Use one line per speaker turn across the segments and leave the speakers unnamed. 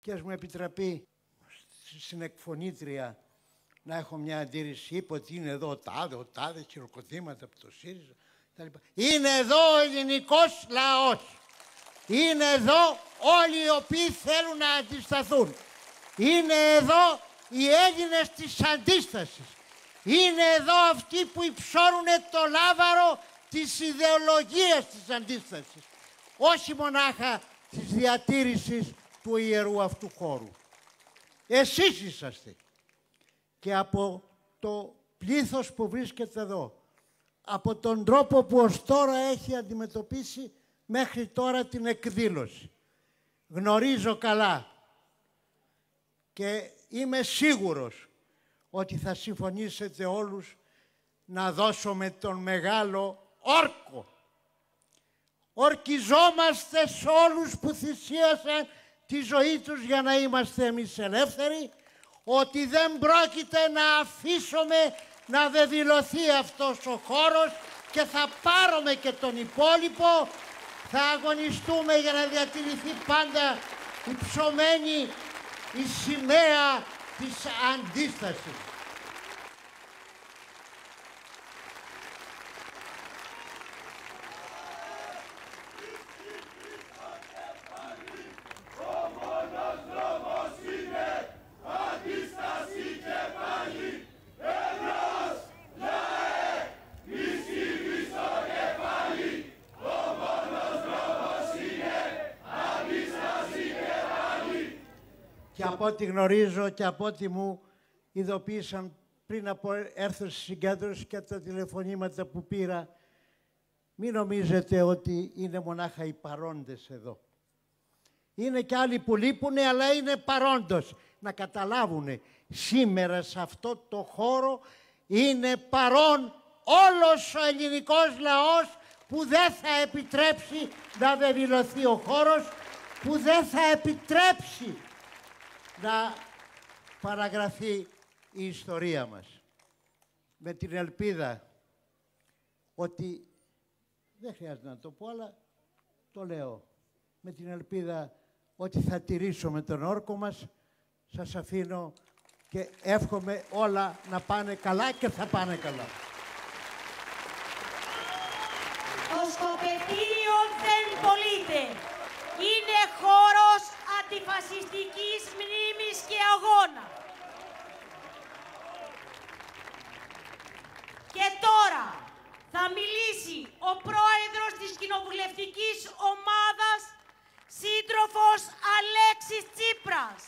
Και ας μου επιτραπεί στην εκφωνήτρια να έχω μια αντίρρηση. Είπε ότι είναι εδώ ο τάδε, ο τάδε, χειροκροτήματα από το ΣΥΡΙΖΑ. Είναι εδώ ο ελληνικός λαός. Είναι εδώ όλοι οι οποίοι θέλουν να αντισταθούν. Είναι εδώ οι Έλληνες της αντίστασης. Είναι εδώ αυτοί που υψώνουν το λάβαρο της ιδεολογίας της αντίστασης. Όχι μονάχα της διατήρησης του ιερού αυτού χώρου. Εσείς είσαστε. Και από το πλήθος που βρίσκεται εδώ, από τον τρόπο που ως τώρα έχει αντιμετωπίσει μέχρι τώρα την εκδήλωση. Γνωρίζω καλά και είμαι σίγουρος ότι θα συμφωνήσετε όλους να δώσουμε τον μεγάλο όρκο. Ορκιζόμαστε σε όλους που θυσίασαν τη ζωή τους για να είμαστε εμείς ελεύθεροι, ότι δεν πρόκειται να αφήσουμε να δεδηλωθεί αυτός ο χώρος και θα πάρουμε και τον υπόλοιπο, θα αγωνιστούμε για να διατηρηθεί πάντα η ψωμένη η σημαία της αντίστασης. από ό,τι γνωρίζω και από ό,τι μου ειδοποίησαν πριν από έρθω στη συγκέντρωση και τα τηλεφωνήματα που πήρα, μην νομίζετε ότι είναι μονάχα οι παρόντες εδώ. Είναι και άλλοι που λείπουν, αλλά είναι παρόντος. Να καταλάβουν, σήμερα σε αυτό το χώρο είναι παρόν όλος ο ελληνικός λαός που δεν θα επιτρέψει να βεβηλωθεί ο χώρος, που δεν θα επιτρέψει να παραγραφεί η ιστορία μας. Με την ελπίδα ότι, δεν χρειάζεται να το πω, αλλά το λέω, με την ελπίδα ότι θα τηρήσουμε τον όρκο μας, σας αφήνω και εύχομαι όλα να πάνε καλά και θα πάνε καλά.
Το σκοπετήριο δεν πωλείται. Είναι χώρος αντιφασιστικής μνήμης και αγώνα. Και τώρα θα μιλήσει ο πρόεδρος της κοινοβουλευτικής ομάδας, σύντροφος Αλέξης Τσίπρας.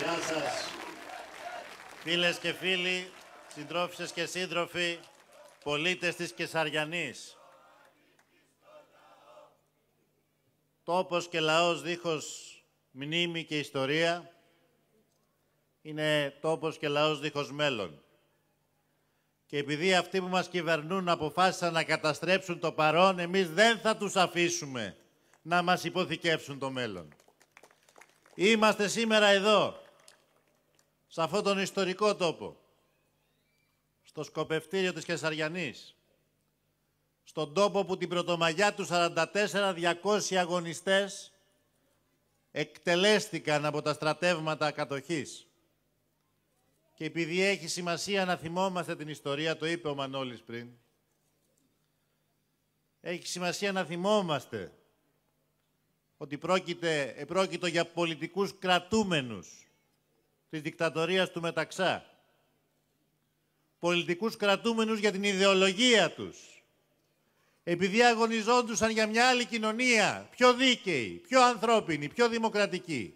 Γεια σας. Φίλες και φίλοι, συντρόφισσες και σύντροφοι, πολίτες της Κεσαριανής. Τόπος και λαός δίχως μνήμη και ιστορία είναι τόπος και λαός δίχως μέλλον. Και επειδή αυτοί που μας κυβερνούν αποφάσισαν να καταστρέψουν το παρόν, εμείς δεν θα τους αφήσουμε να μας υποθηκεύσουν το μέλλον. Είμαστε σήμερα εδώ σε αυτόν τον ιστορικό τόπο, στο σκοπευτήριο της Κεσαριανής, στον τόπο που την πρωτομαγιά του 44-200 αγωνιστές εκτελέστηκαν από τα στρατεύματα κατοχής. Και επειδή έχει σημασία να θυμόμαστε την ιστορία, το είπε ο Μανώλης πριν, έχει σημασία να θυμόμαστε ότι πρόκειται, για πολιτικούς κρατούμενους της δικτατορίας του Μεταξά. Πολιτικούς κρατούμενους για την ιδεολογία τους. Επειδή αγωνιζόντουσαν για μια άλλη κοινωνία, πιο δίκαιη, πιο ανθρώπινη, πιο δημοκρατική.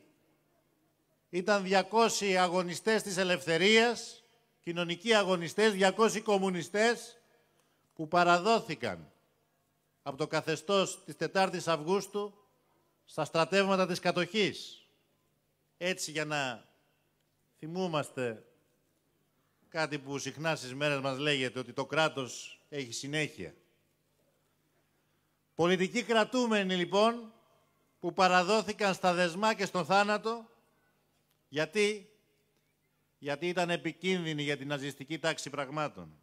Ήταν 200 αγωνιστές της ελευθερίας, κοινωνικοί αγωνιστές, 200 κομμουνιστές που παραδόθηκαν από το καθεστώς της 4ης Αυγούστου στα στρατεύματα της κατοχής. Έτσι για να θυμούμαστε κάτι που συχνά στις μέρες μας λέγεται ότι το κράτος έχει συνέχεια. Πολιτικοί κρατούμενοι λοιπόν που παραδόθηκαν στα δεσμά και στον θάνατο γιατί, γιατί ήταν επικίνδυνοι για την ναζιστική τάξη πραγμάτων.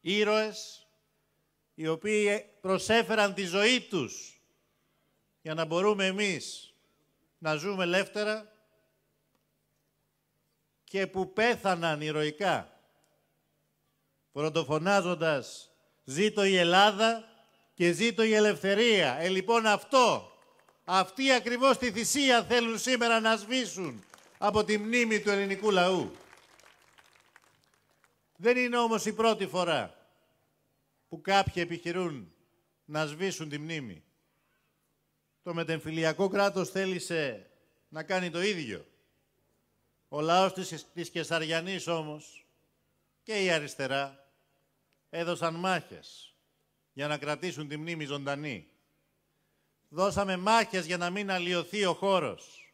Ήρωες οι οποίοι προσέφεραν τη ζωή τους για να μπορούμε εμείς να ζούμε ελεύθερα και που πέθαναν ηρωικά, πρωτοφωνάζοντας «Ζήτω η Ελλάδα και ζήτω η ελευθερία». Ε, λοιπόν, αυτό, αυτή ακριβώς τη θυσία θέλουν σήμερα να σβήσουν από τη μνήμη του ελληνικού λαού. Δεν είναι όμως η πρώτη φορά που κάποιοι επιχειρούν να σβήσουν τη μνήμη. Το μετεμφυλιακό κράτος θέλησε να κάνει το ίδιο. Ο λαός της, της Κεσαριανής όμως και η αριστερά έδωσαν μάχες για να κρατήσουν τη μνήμη ζωντανή. Δώσαμε μάχες για να μην αλλοιωθεί ο χώρος,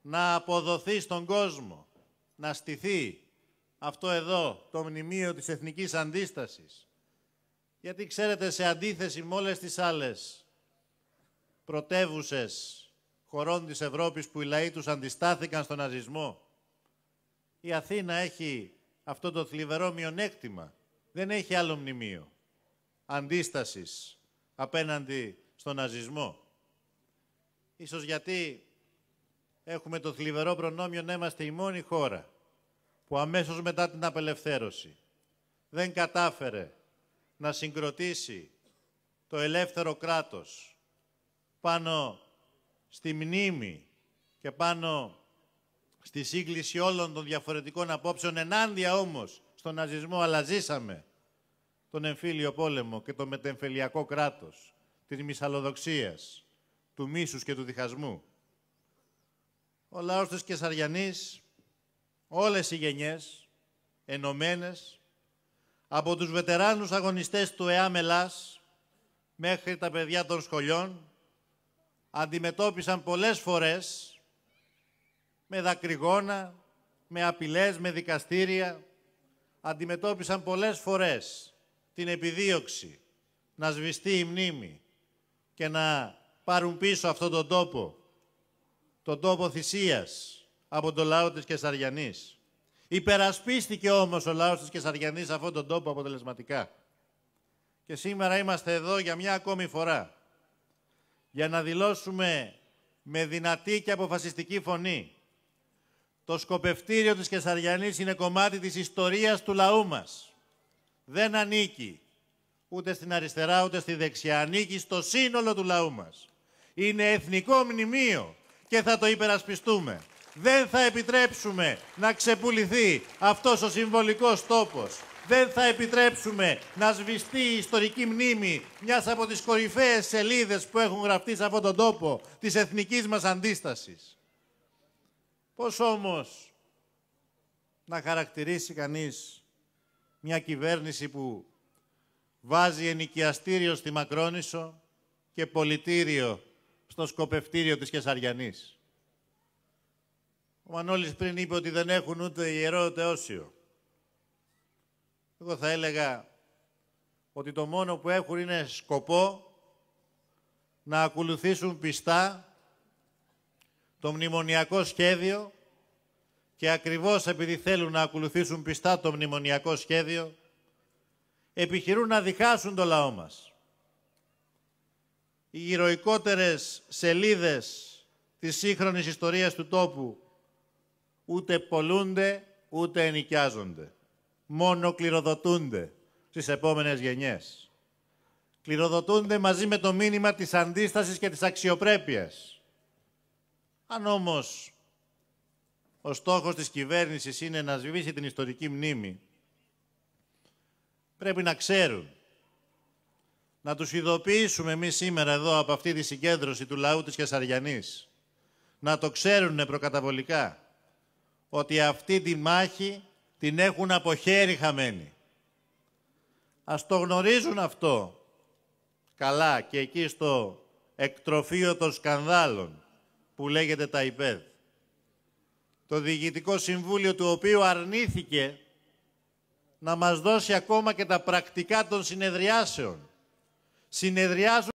να αποδοθεί στον κόσμο, να στηθεί αυτό εδώ το μνημείο της εθνικής αντίστασης. Γιατί ξέρετε, σε αντίθεση με όλες τις άλλες πρωτεύουσες χωρών της Ευρώπης που οι λαοί τους αντιστάθηκαν στον ναζισμό, η Αθήνα έχει αυτό το θλιβερό μειονέκτημα. Δεν έχει άλλο μνημείο αντίστασης απέναντι στον ναζισμό. Ίσως γιατί έχουμε το θλιβερό προνόμιο να είμαστε η μόνη χώρα που αμέσως μετά την απελευθέρωση δεν κατάφερε να συγκροτήσει το ελεύθερο κράτος πάνω στη μνήμη και πάνω στη σύγκληση όλων των διαφορετικών απόψεων, ενάντια όμως στον ναζισμό, αλλά ζήσαμε τον εμφύλιο πόλεμο και το μετεμφελιακό κράτος, της μυσαλλοδοξίας, του μίσους και του διχασμού. Ο λαός της Κεσαριανής, όλες οι γενιές, ενωμένες, από τους βετεράνους αγωνιστές του ΕΑΜΕΛΑΣ μέχρι τα παιδιά των σχολιών, αντιμετώπισαν πολλές φορές με δακρυγόνα, με απειλές, με δικαστήρια. Αντιμετώπισαν πολλές φορές την επιδίωξη να σβηστεί η μνήμη και να πάρουν πίσω αυτόν τον τόπο, τον τόπο θυσίας από τον λαό της Κεσαριανής. Υπερασπίστηκε όμως ο λαός της Κεσαριανής αυτόν τον τόπο αποτελεσματικά. Και σήμερα είμαστε εδώ για μια ακόμη φορά για να δηλώσουμε με δυνατή και αποφασιστική φωνή το σκοπευτήριο της Κεσαριανής είναι κομμάτι της ιστορίας του λαού μας. Δεν ανήκει ούτε στην αριστερά ούτε στη δεξιά. Ανήκει στο σύνολο του λαού μας. Είναι εθνικό μνημείο και θα το υπερασπιστούμε. Δεν θα επιτρέψουμε να ξεπουληθεί αυτός ο συμβολικός τόπος. Δεν θα επιτρέψουμε να σβηστεί η ιστορική μνήμη μιας από τις κορυφαίες σελίδες που έχουν γραφτεί σε αυτόν τον τόπο της εθνικής μας αντίστασης. Πώς όμως να χαρακτηρίσει κανείς μια κυβέρνηση που βάζει ενοικιαστήριο στη Μακρόνησο και πολιτήριο στο σκοπευτήριο της Κεσαριανής. Ο Μανώλης πριν είπε ότι δεν έχουν ούτε ιερό ούτε όσιο. Εγώ θα έλεγα ότι το μόνο που έχουν είναι σκοπό να ακολουθήσουν πιστά το μνημονιακό σχέδιο και ακριβώς επειδή θέλουν να ακολουθήσουν πιστά το μνημονιακό σχέδιο, επιχειρούν να διχάσουν το λαό μας. Οι ηρωικότερες σελίδες της σύγχρονης ιστορίας του τόπου ούτε πολλούνται ούτε ενοικιάζονται. Μόνο κληροδοτούνται στις επόμενες γενιές. Κληροδοτούνται μαζί με το μήνυμα της αντίστασης και της αξιοπρέπειας αν όμως ο στόχος της κυβέρνησης είναι να σβήσει την ιστορική μνήμη, πρέπει να ξέρουν, να τους ειδοποιήσουμε εμείς σήμερα εδώ από αυτή τη συγκέντρωση του λαού της Κεσαριανής, να το ξέρουν προκαταβολικά, ότι αυτή τη μάχη την έχουν από χέρι χαμένη. Ας το γνωρίζουν αυτό καλά και εκεί στο εκτροφείο των σκανδάλων, που λέγεται τα Το Διοικητικό Συμβούλιο του οποίου αρνήθηκε να μας δώσει ακόμα και τα πρακτικά των συνεδριάσεων. Συνεδριάζουν